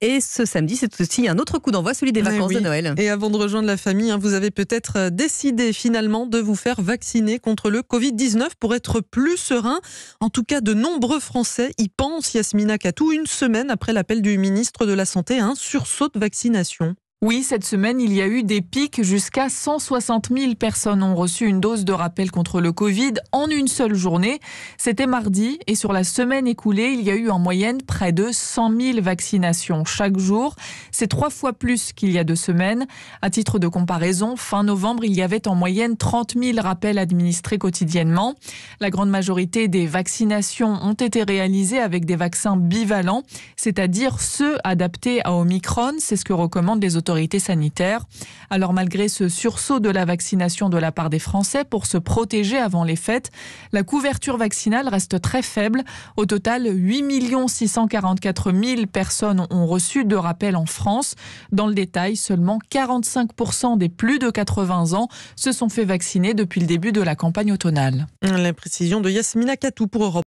Et ce samedi, c'est aussi un autre coup d'envoi, celui des vacances de Noël. Et avant de rejoindre la famille, hein, vous avez peut-être euh, décidé finalement de vous faire vacciner contre le Covid-19 pour être plus serein. En tout cas, de nombreux Français y pensent, Yasmina Katou, une semaine après l'appel du ministre de la Santé à un hein, sursaut de vaccination. Oui, cette semaine, il y a eu des pics. Jusqu'à 160 000 personnes ont reçu une dose de rappel contre le Covid en une seule journée. C'était mardi et sur la semaine écoulée, il y a eu en moyenne près de 100 000 vaccinations chaque jour. C'est trois fois plus qu'il y a deux semaines. À titre de comparaison, fin novembre, il y avait en moyenne 30 000 rappels administrés quotidiennement. La grande majorité des vaccinations ont été réalisées avec des vaccins bivalents, c'est-à-dire ceux adaptés à Omicron. C'est ce que recommandent les autorités autorités sanitaires. Alors malgré ce sursaut de la vaccination de la part des Français pour se protéger avant les fêtes, la couverture vaccinale reste très faible. Au total, 8 644 000 personnes ont reçu de rappels en France. Dans le détail, seulement 45% des plus de 80 ans se sont fait vacciner depuis le début de la campagne automnale. La précision de Yasmina Katou pour